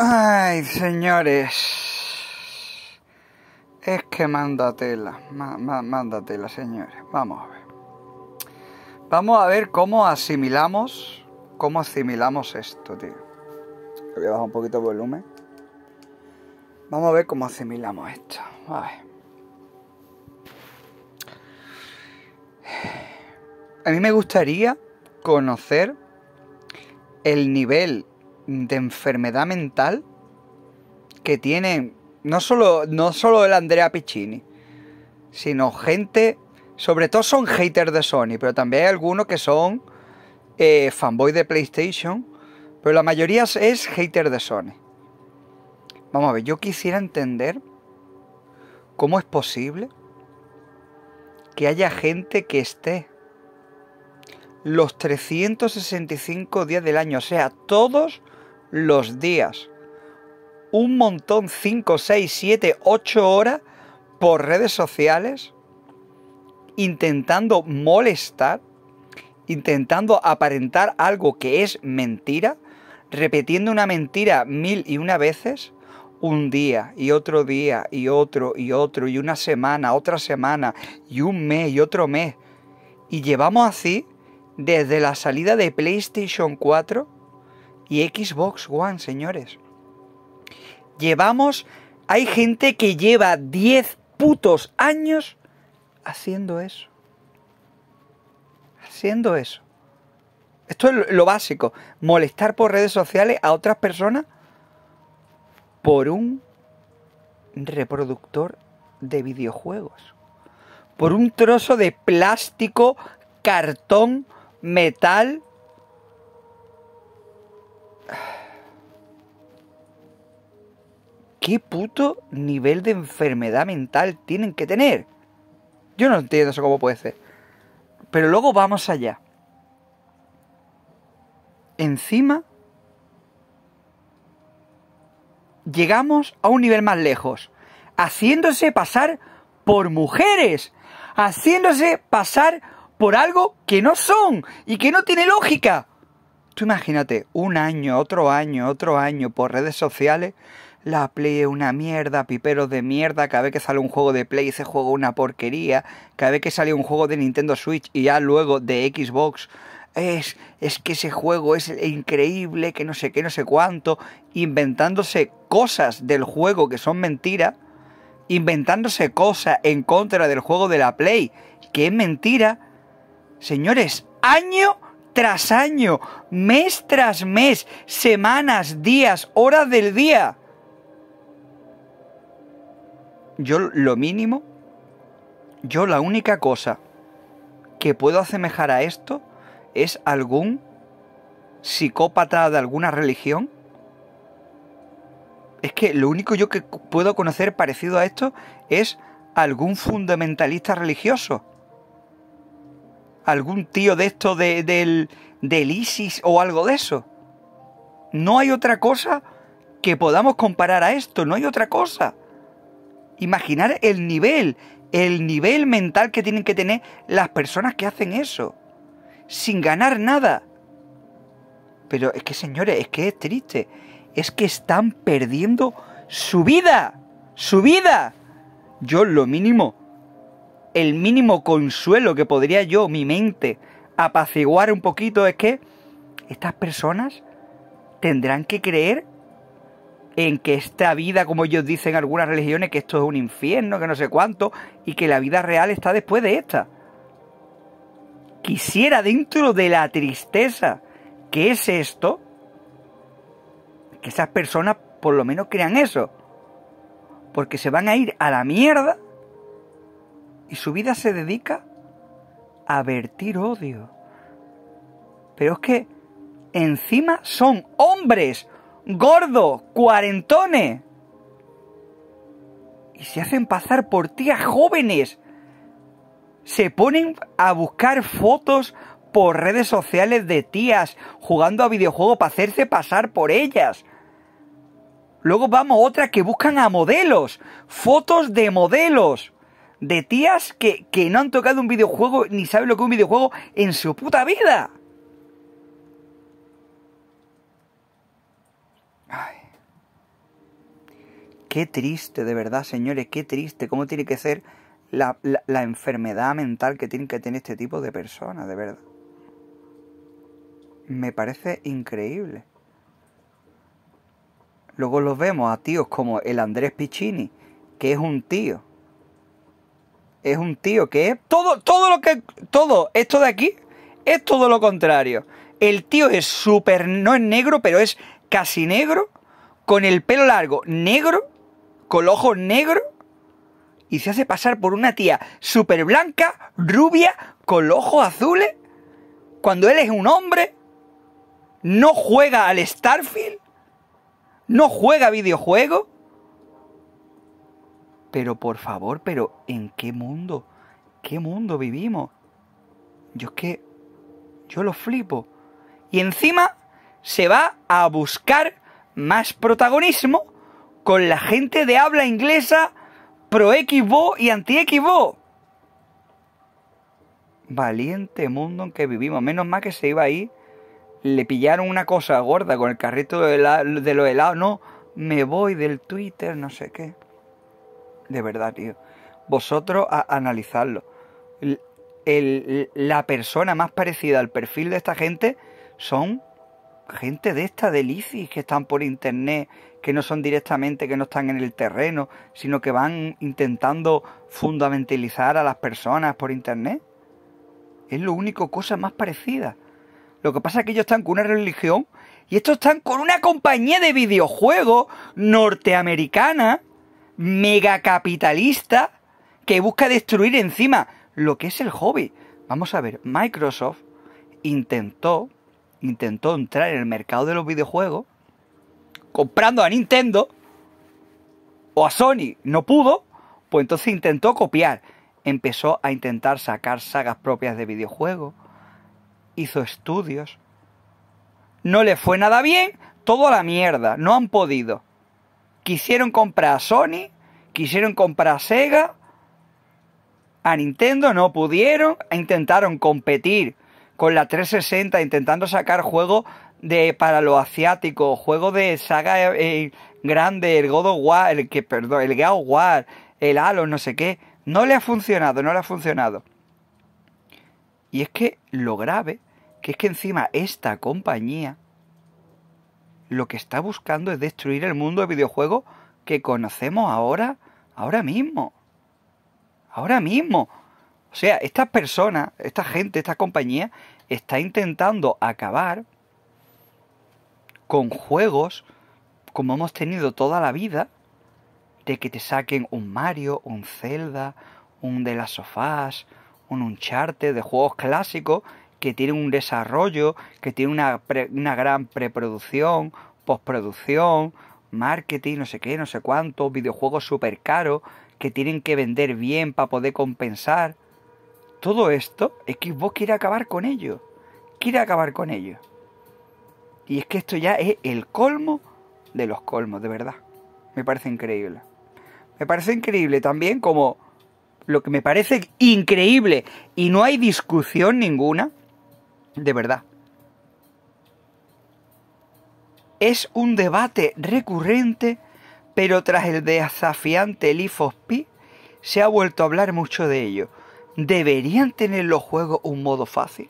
Ay, señores. Es que manda mándatela, señores. Vamos a ver. Vamos a ver cómo asimilamos, cómo asimilamos esto, tío. Voy a bajar un poquito el volumen. Vamos a ver cómo asimilamos esto. A ver. A mí me gustaría conocer el nivel de enfermedad mental que tiene no solo, no el Andrea Piccini, sino gente, sobre todo son haters de Sony, pero también hay algunos que son eh, fanboy de PlayStation, pero la mayoría es hater de Sony. Vamos a ver, yo quisiera entender cómo es posible que haya gente que esté los 365 días del año, o sea, todos los días. Un montón, 5, 6, 7, 8 horas por redes sociales intentando molestar, intentando aparentar algo que es mentira, repitiendo una mentira mil y una veces, un día y otro día y otro y otro y una semana, otra semana y un mes y otro mes. Y llevamos así desde la salida de PlayStation 4 y Xbox One, señores. Llevamos, hay gente que lleva 10 putos años haciendo eso. Haciendo eso. Esto es lo básico. Molestar por redes sociales a otras personas por un reproductor de videojuegos. Por un trozo de plástico, cartón, metal ¿Qué puto nivel de enfermedad mental tienen que tener? Yo no entiendo eso cómo puede ser. Pero luego vamos allá. Encima, llegamos a un nivel más lejos, haciéndose pasar por mujeres, haciéndose pasar por algo que no son y que no tiene lógica imagínate, un año, otro año, otro año por redes sociales, la Play es una mierda, piperos de mierda, cada vez que sale un juego de Play ese juego una porquería, cada vez que sale un juego de Nintendo Switch y ya luego de Xbox, es, es que ese juego es increíble, que no sé qué, no sé cuánto, inventándose cosas del juego que son mentira, inventándose cosas en contra del juego de la Play, que es mentira. Señores, año tras año, mes tras mes, semanas, días, horas del día. Yo lo mínimo, yo la única cosa que puedo asemejar a esto es algún psicópata de alguna religión. Es que lo único yo que puedo conocer parecido a esto es algún fundamentalista religioso algún tío de esto del, del ISIS o algo de eso. No hay otra cosa que podamos comparar a esto, no hay otra cosa. Imaginar el nivel, el nivel mental que tienen que tener las personas que hacen eso, sin ganar nada. Pero es que señores, es que es triste, es que están perdiendo su vida, su vida. Yo lo mínimo el mínimo consuelo que podría yo, mi mente, apaciguar un poquito es que estas personas tendrán que creer en que esta vida, como ellos dicen en algunas religiones, que esto es un infierno, que no sé cuánto, y que la vida real está después de esta. Quisiera dentro de la tristeza que es esto, que esas personas por lo menos crean eso. Porque se van a ir a la mierda y su vida se dedica a vertir odio. Pero es que encima son hombres, gordos, cuarentones. Y se hacen pasar por tías jóvenes. Se ponen a buscar fotos por redes sociales de tías jugando a videojuegos para hacerse pasar por ellas. Luego vamos otra otras que buscan a modelos, fotos de modelos de tías que, no han tocado un videojuego ni saben lo que es un videojuego en su puta vida. Ay. Qué triste, de verdad, señores, qué triste. ¿Cómo tiene que ser la, enfermedad mental que tienen que tener este tipo de personas, de verdad? Me parece increíble. Luego los vemos a tíos como el Andrés Piccini, que es un tío es un tío que todo, todo lo que, todo esto de aquí es todo lo contrario. El tío es súper, no es negro, pero es casi negro, con el pelo largo negro, con los ojos negros, y se hace pasar por una tía súper blanca, rubia, con los ojos azules, cuando él es un hombre, no juega al Starfield, no juega videojuegos, pero por favor, pero ¿en qué mundo? ¿Qué mundo vivimos? Yo es que yo lo flipo. Y encima se va a buscar más protagonismo con la gente de habla inglesa pro equivo y anti equivo. Valiente mundo en que vivimos. Menos mal que se iba ahí. Le pillaron una cosa gorda con el carrito de, lo de los helados. No, me voy del Twitter, no sé qué de verdad, tío. Vosotros a analizarlo. la persona más parecida al perfil de esta gente son gente de esta delicis que están por internet, que no son directamente, que no están en el terreno, sino que van intentando fundamentalizar a las personas por internet. Es lo único cosa más parecida. Lo que pasa es que ellos están con una religión y estos están con una compañía de videojuegos norteamericana megacapitalista que busca destruir encima lo que es el hobby. Vamos a ver, Microsoft intentó, intentó entrar en el mercado de los videojuegos comprando a Nintendo o a Sony, no pudo, pues entonces intentó copiar. Empezó a intentar sacar sagas propias de videojuegos, hizo estudios. No le fue nada bien, todo a la mierda, no han podido. Quisieron comprar a Sony, quisieron comprar a Sega, a Nintendo no pudieron, intentaron competir con la 360, intentando sacar juegos de para los asiáticos, juegos de saga eh, grande, el God of War, el que perdón, el War, el Halo, no sé qué, no le ha funcionado, no le ha funcionado. Y es que lo grave, que es que encima esta compañía lo que está buscando es destruir el mundo de videojuegos que conocemos ahora, ahora mismo. Ahora mismo. O sea, estas personas, esta gente, esta compañía, está intentando acabar con juegos como hemos tenido toda la vida, de que te saquen un Mario, un Zelda, un de las sofás, un Uncharted, de juegos clásicos, que tienen un desarrollo, que tiene una, gran preproducción, postproducción, marketing, no sé qué, no sé cuánto, videojuegos súper caros, que tienen que vender bien para poder compensar. Todo esto, que vos quiere acabar con ello. Quiere acabar con ello. Y es que esto ya es el colmo de los colmos, de verdad. Me parece increíble. Me parece increíble también como lo que me parece increíble y no hay discusión ninguna de verdad. Es un debate recurrente, pero tras el desafiante Lifos Pi, se ha vuelto a hablar mucho de ello. ¿Deberían tener los juegos un modo fácil?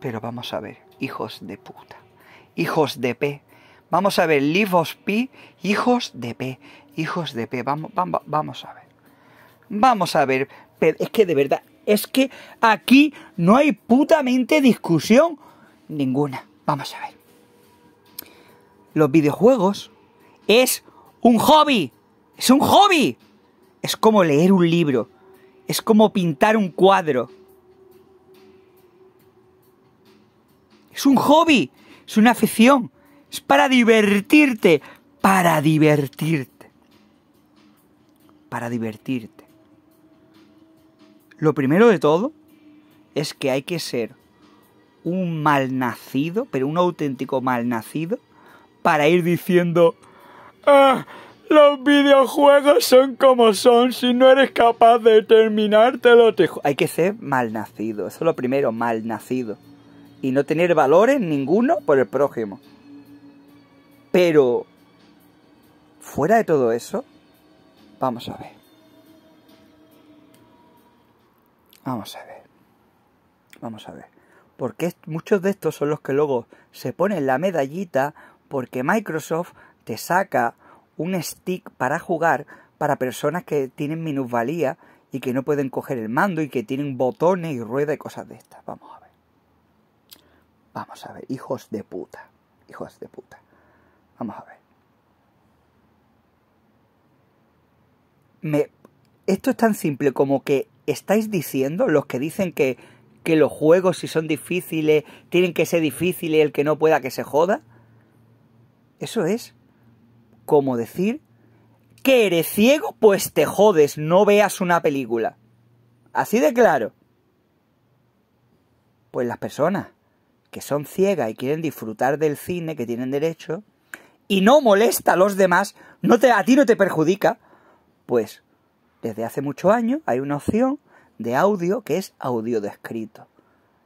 Pero vamos a ver, hijos de puta, hijos de P. Vamos a ver, Lifos Pi, hijos de P, hijos de P, vamos, vamos a ver. Vamos a ver, es que de verdad, es que aquí no hay putamente discusión ninguna. Vamos a ver. Los videojuegos es un hobby. Es un hobby. Es como leer un libro. Es como pintar un cuadro. Es un hobby. Es una afición. Es para divertirte. Para divertirte. Para divertirte. Lo primero de todo es que hay que ser un malnacido, pero un auténtico malnacido, para ir diciendo, ah, los videojuegos son como son, si no eres capaz de terminártelo, te Hay que ser malnacido, eso es lo primero, malnacido. Y no tener valores ninguno por el prójimo. Pero, fuera de todo eso, vamos a ver. Vamos a ver. Vamos a ver. Porque muchos de estos son los que luego se ponen la medallita porque Microsoft te saca un stick para jugar para personas que tienen minusvalía y que no pueden coger el mando y que tienen botones y ruedas y cosas de estas. Vamos a ver. Vamos a ver, hijos de puta. Hijos de puta. Vamos a ver. Me... Esto es tan simple como que estáis diciendo los que dicen que, que los juegos si son difíciles tienen que ser difíciles el que no pueda que se joda? Eso es como decir que eres ciego pues te jodes, no veas una película. Así de claro. Pues las personas que son ciegas y quieren disfrutar del cine, que tienen derecho, y no molesta a los demás, no te, a ti no te perjudica, pues desde hace muchos años hay una opción de audio que es audio descrito.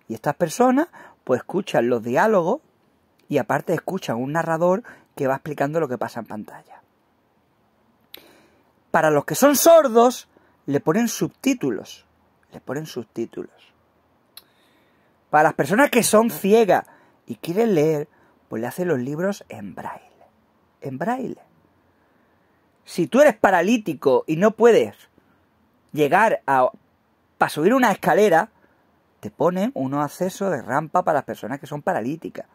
Y estas personas pues escuchan los diálogos y aparte escuchan un narrador que va explicando lo que pasa en pantalla. Para los que son sordos, le ponen subtítulos. Le ponen subtítulos. Para las personas que son ciegas y quieren leer, pues le hacen los libros en braille. En braille. Si tú eres paralítico y no puedes llegar a... subir una escalera, te ponen unos accesos de rampa para las personas que son paralíticas.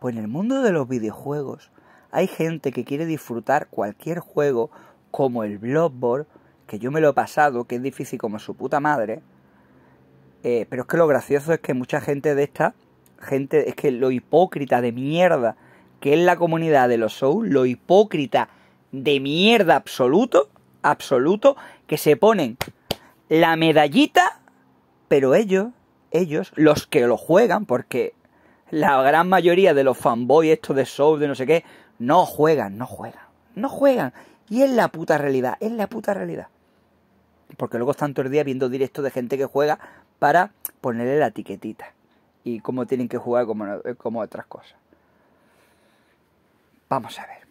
Pues en el mundo de los videojuegos hay gente que quiere disfrutar cualquier juego como el Bloodborne, que yo me lo he pasado, que es difícil como su puta madre. Eh, pero es que lo gracioso es que mucha gente de esta, gente, es que lo hipócrita de mierda que es la comunidad de los shows, lo hipócrita de mierda absoluto, absoluto, que se ponen la medallita, pero ellos, ellos, los que lo juegan, porque la gran mayoría de los fanboys estos de souls de no sé qué, no juegan, no juegan, no juegan. Y es la puta realidad, es la puta realidad. Porque luego están todo el día viendo directos de gente que juega para ponerle la etiquetita. Y cómo tienen que jugar como, como otras cosas. Vamos a ver.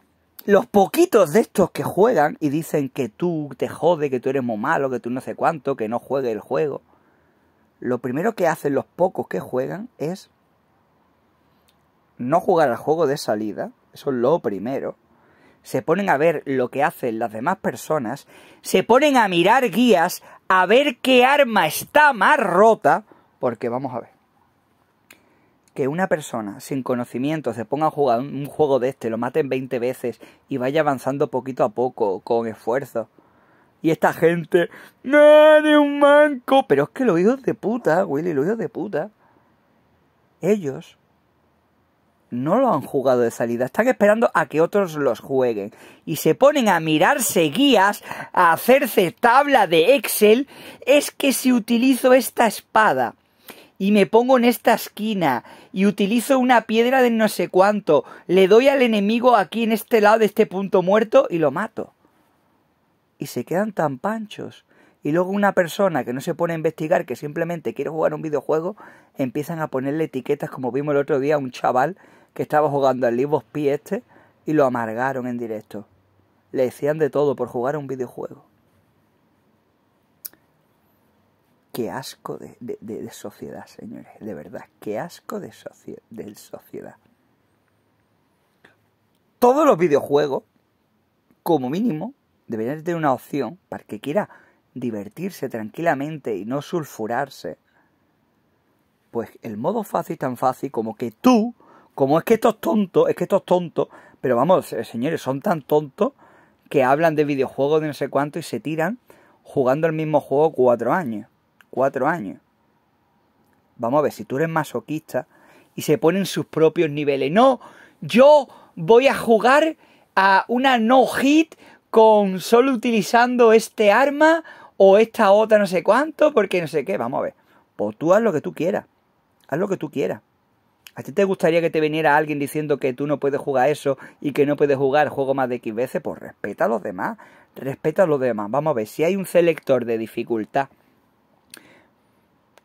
Los poquitos de estos que juegan y dicen que tú te jode, que tú eres muy malo, que tú no sé cuánto, que no juegue el juego. Lo primero que hacen los pocos que juegan es no jugar al juego de salida. Eso es lo primero se ponen a ver lo que hacen las demás personas, se ponen a mirar guías, a ver qué arma está más rota, porque vamos a ver que una persona sin conocimiento se ponga a jugar un juego de este, lo maten 20 veces y vaya avanzando poquito a poco, con esfuerzo. Y esta gente, ¡no, de un manco! Pero es que los hijos de puta, Willy, los hijos de puta, ellos no lo han jugado de salida, están esperando a que otros los jueguen y se ponen a mirarse guías, a hacerse tabla de Excel, es que si utilizo esta espada y me pongo en esta esquina y utilizo una piedra de no sé cuánto, le doy al enemigo aquí en este lado de este punto muerto y lo mato. Y se quedan tan panchos. Y luego una persona que no se pone a investigar, que simplemente quiere jugar un videojuego, empiezan a ponerle etiquetas, como vimos el otro día, a un chaval que estaba jugando al Libos Pi este y lo amargaron en directo. Le decían de todo por jugar a un videojuego. Qué asco de, sociedad, señores, de verdad, qué asco de, sociedad. Todos los videojuegos, como mínimo, deberían tener una opción para que quiera divertirse tranquilamente y no sulfurarse. Pues el modo fácil tan fácil como que tú, como es que estos tontos, es que estos tontos, pero vamos, señores, son tan tontos que hablan de videojuegos de no sé cuánto y se tiran jugando el mismo juego cuatro años cuatro años. Vamos a ver, si tú eres masoquista y se ponen sus propios niveles. No, yo voy a jugar a una no hit con solo utilizando este arma o esta otra no sé cuánto, porque no sé qué. Vamos a ver. Pues tú haz lo que tú quieras. Haz lo que tú quieras. ¿A ti te gustaría que te viniera alguien diciendo que tú no puedes jugar eso y que no puedes jugar juego más de X veces? Pues respeta a los demás. Respeta a los demás. Vamos a ver, si hay un selector de dificultad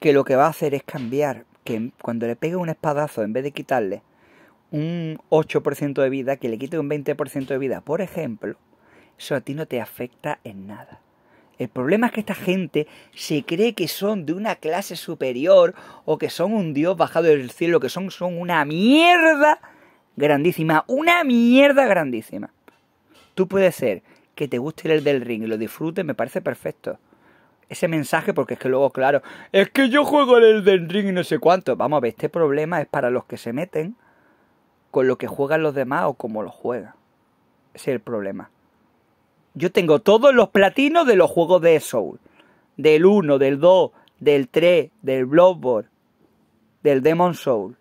que lo que va a hacer es cambiar, que cuando le pegue un espadazo, en vez de quitarle un 8% de vida, que le quite un 20% de vida, por ejemplo, eso a ti no te afecta en nada. El problema es que esta gente se cree que son de una clase superior o que son un dios bajado del cielo, que son, son una mierda grandísima, una mierda grandísima. Tú puedes ser que te guste el del ring y lo disfrutes, me parece perfecto ese mensaje porque es que luego, claro, es que yo juego en el Den Ring y no sé cuánto. Vamos a ver, este problema es para los que se meten con lo que juegan los demás o cómo lo juegan. Ese es el problema. Yo tengo todos los platinos de los juegos de Soul. Del 1, del 2, del 3, del Bloodborne, del Demon Soul.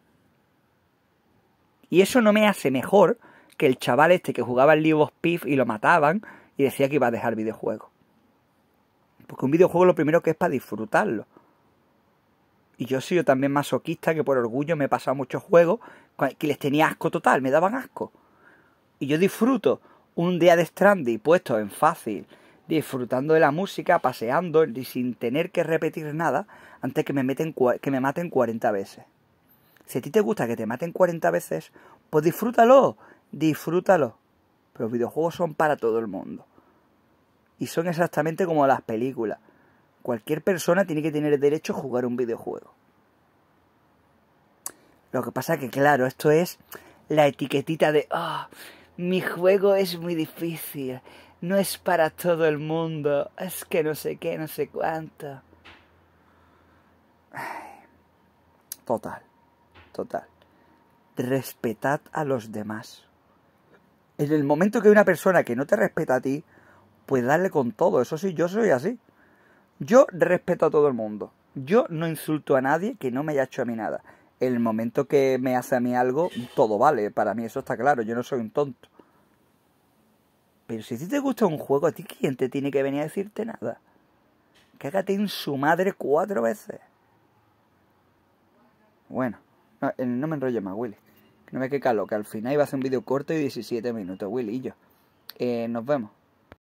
Y eso no me hace mejor que el chaval este que jugaba el League of Piff y lo mataban y decía que iba a dejar videojuegos. Porque un videojuego lo primero que es para disfrutarlo. Y yo he sido también masoquista que por orgullo me he pasado muchos juegos que les tenía asco total, me daban asco. Y yo disfruto un día de Strandy puesto en fácil, disfrutando de la música, paseando y sin tener que repetir nada antes que me, meten, que me maten 40 veces. Si a ti te gusta que te maten 40 veces, pues disfrútalo, disfrútalo. Pero los videojuegos son para todo el mundo y son exactamente como las películas. Cualquier persona tiene que tener derecho a jugar un videojuego. Lo que pasa que, claro, esto es la etiquetita de, oh, mi juego es muy difícil, no es para todo el mundo, es que no sé qué, no sé cuánto. Total, total. Respetad a los demás. En el momento que una persona que no te respeta a ti, pues darle con todo. Eso sí, yo soy así. Yo respeto a todo el mundo. Yo no insulto a nadie que no me haya hecho a mí nada. El momento que me hace a mí algo, todo vale. Para mí eso está claro. Yo no soy un tonto. Pero si a ti te gusta un juego, ¿a ti quién te tiene que venir a decirte nada? Cágate en su madre cuatro veces. Bueno, no, eh, me enrolles más, Willy. No me quede calo, que al final iba a hacer un vídeo corto y 17 minutos, Willy y yo. Eh, nos vemos.